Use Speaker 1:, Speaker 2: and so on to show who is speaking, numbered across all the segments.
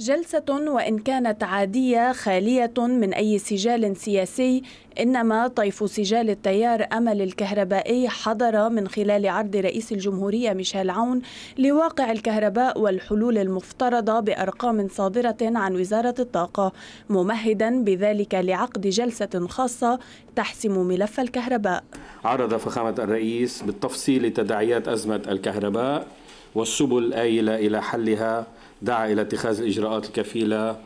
Speaker 1: جلسة وإن كانت عادية خالية من أي سجال سياسي إنما طيف سجال التيار أمل الكهربائي حضر من خلال عرض رئيس الجمهورية ميشيل عون لواقع الكهرباء والحلول المفترضة بأرقام صادرة عن وزارة الطاقة ممهدا بذلك لعقد جلسة خاصة تحسم ملف الكهرباء
Speaker 2: عرض فخامة الرئيس بالتفصيل تداعيات أزمة الكهرباء والسبل الآيلة إلى حلها دعا إلى اتخاذ الإجراءات الكفيلة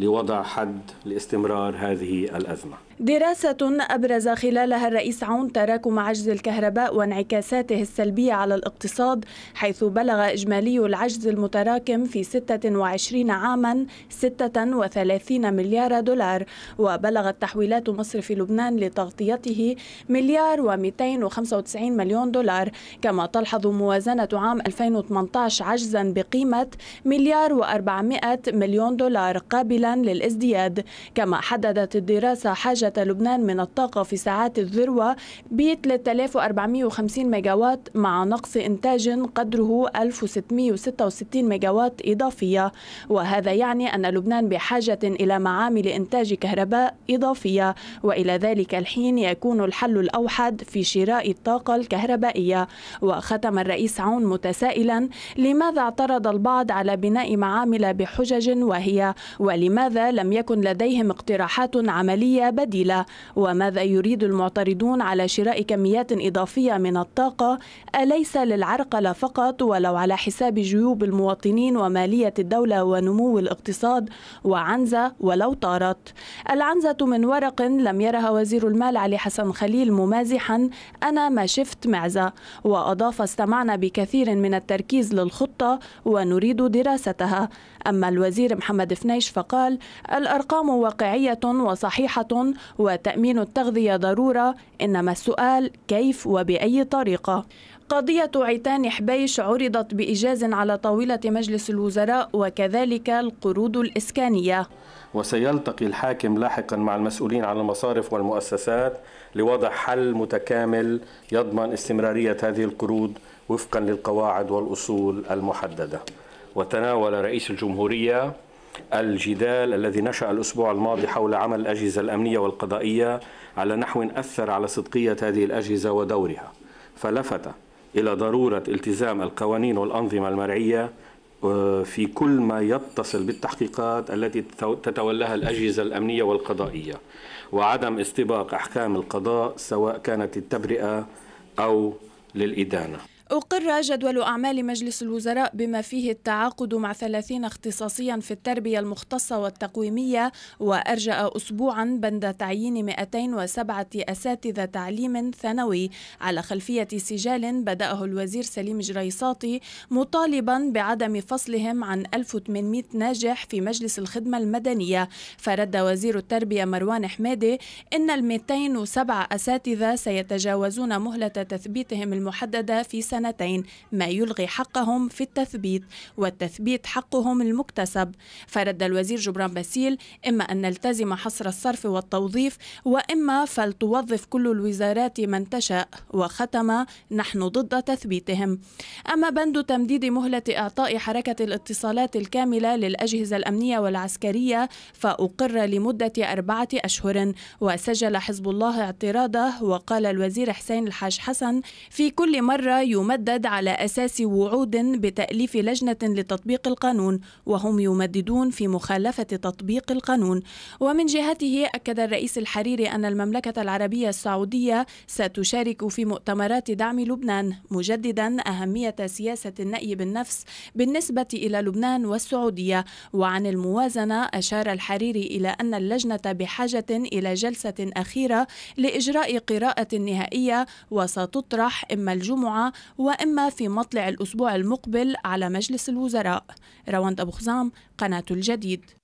Speaker 2: لوضع حد لاستمرار هذه الأزمة
Speaker 1: دراسة أبرز خلالها الرئيس عون تراكم عجز الكهرباء وانعكاساته السلبية على الاقتصاد حيث بلغ إجمالي العجز المتراكم في 26 عاما 36 مليار دولار وبلغت تحويلات مصرف لبنان لتغطيته مليار و295 مليون دولار كما تلحظ موازنة عام 2018 عجزا بقيمة مليار و400 مليون دولار قابلا للازدياد كما حددت الدراسة حاجة لبنان من الطاقة في ساعات الذروة ب 3450 ميجاوات مع نقص إنتاج قدره 1666 ميجاوات إضافية وهذا يعني أن لبنان بحاجة إلى معامل إنتاج كهرباء إضافية وإلى ذلك الحين يكون الحل الأوحد في شراء الطاقة الكهربائية وختم الرئيس عون متسائلا لماذا اعترض البعض على بناء معامل بحجج واهية ولماذا لماذا لم يكن لديهم اقتراحات عملية بديلة وماذا يريد المعترضون على شراء كميات إضافية من الطاقة أليس للعرقلة فقط ولو على حساب جيوب المواطنين ومالية الدولة ونمو الاقتصاد وعنزة ولو طارت العنزة من ورق لم يرها وزير المال علي حسن خليل ممازحا أنا ما شفت معزة وأضاف استمعنا بكثير من التركيز للخطة ونريد دراستها أما الوزير محمد فنيش فقال قال الأرقام واقعية وصحيحة وتأمين التغذية ضرورة إنما السؤال كيف وبأي طريقة قضية عيتان حبيش عرضت بإيجاز على طاولة مجلس الوزراء وكذلك القروض الإسكانية
Speaker 2: وسيلتقي الحاكم لاحقا مع المسؤولين عن المصارف والمؤسسات لوضع حل متكامل يضمن استمرارية هذه القروض وفقا للقواعد والأصول المحددة وتناول رئيس الجمهورية الجدال الذي نشأ الأسبوع الماضي حول عمل الأجهزة الأمنية والقضائية على نحو أثر على صدقية هذه الأجهزة ودورها فلفت إلى ضرورة التزام القوانين والأنظمة المرعية آه، في كل ما يتصل بالتحقيقات التي تتولاها الأجهزة الأمنية والقضائية وعدم استباق أحكام القضاء سواء كانت التبرئة أو للإدانة
Speaker 1: أقر جدول أعمال مجلس الوزراء بما فيه التعاقد مع 30 اختصاصيا في التربية المختصة والتقويمية وأرجأ أسبوعا بند تعيين 207 أساتذة تعليم ثانوي على خلفية سجال بدأه الوزير سليم جريصاتي مطالبا بعدم فصلهم عن 1800 ناجح في مجلس الخدمة المدنية فرد وزير التربية مروان حميدي إن ال 207 أساتذة سيتجاوزون مهلة تثبيتهم المحددة في سنة سنتين ما يلغي حقهم في التثبيت والتثبيت حقهم المكتسب فرد الوزير جبران باسيل إما أن نلتزم حصر الصرف والتوظيف وإما فلتوظف كل الوزارات من تشاء وختم نحن ضد تثبيتهم أما بند تمديد مهلة إعطاء حركة الاتصالات الكاملة للأجهزة الأمنية والعسكرية فأقر لمدة أربعة أشهر وسجل حزب الله اعتراضه وقال الوزير حسين الحاج حسن في كل مرة يمثل يمدد على أساس وعود بتأليف لجنة لتطبيق القانون وهم يمددون في مخالفة تطبيق القانون ومن جهته أكد الرئيس الحريري أن المملكة العربية السعودية ستشارك في مؤتمرات دعم لبنان مجددا أهمية سياسة النأي بالنفس بالنسبة إلى لبنان والسعودية وعن الموازنة أشار الحريري إلى أن اللجنة بحاجة إلى جلسة أخيرة لإجراء قراءة نهائية وستطرح إما الجمعة وإما في مطلع الأسبوع المقبل على مجلس الوزراء رواند أبو خزام قناة الجديد